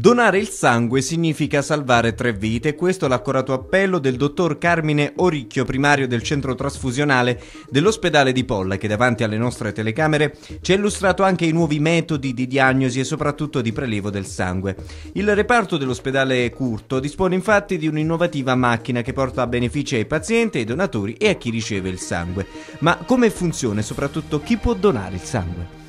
Donare il sangue significa salvare tre vite, questo è l'accorato appello del dottor Carmine Oricchio, primario del centro trasfusionale dell'ospedale di Polla, che davanti alle nostre telecamere ci ha illustrato anche i nuovi metodi di diagnosi e soprattutto di prelevo del sangue. Il reparto dell'ospedale Curto dispone infatti di un'innovativa macchina che porta a benefici ai pazienti, ai donatori e a chi riceve il sangue. Ma come funziona e soprattutto chi può donare il sangue?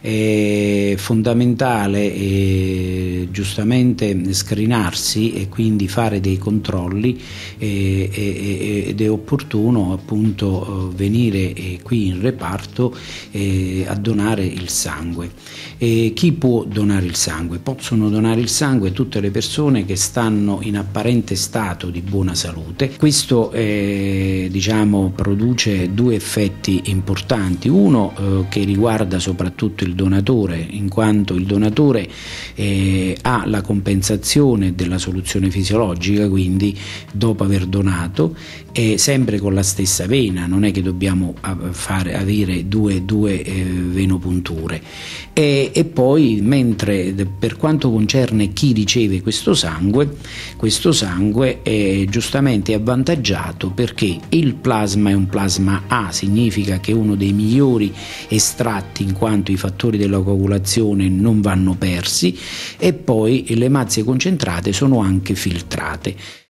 è fondamentale è eh, giustamente screenarsi e quindi fare dei controlli eh, eh, ed è opportuno appunto venire qui in reparto a donare il sangue. E chi può donare il sangue? Possono donare il sangue tutte le persone che stanno in apparente stato di buona salute. Questo eh, diciamo, produce due effetti importanti, uno eh, che riguarda soprattutto il il donatore, in quanto il donatore eh, ha la compensazione della soluzione fisiologica, quindi dopo aver donato, eh, sempre con la stessa vena, non è che dobbiamo fare, avere due, due eh, venopunture. E, e, poi, mentre per quanto concerne chi riceve questo sangue, questo sangue è giustamente avvantaggiato perché il plasma è un plasma A, significa che è uno dei migliori estratti in quanto i fattori fattori della coagulazione non vanno persi e poi le mazze concentrate sono anche filtrate.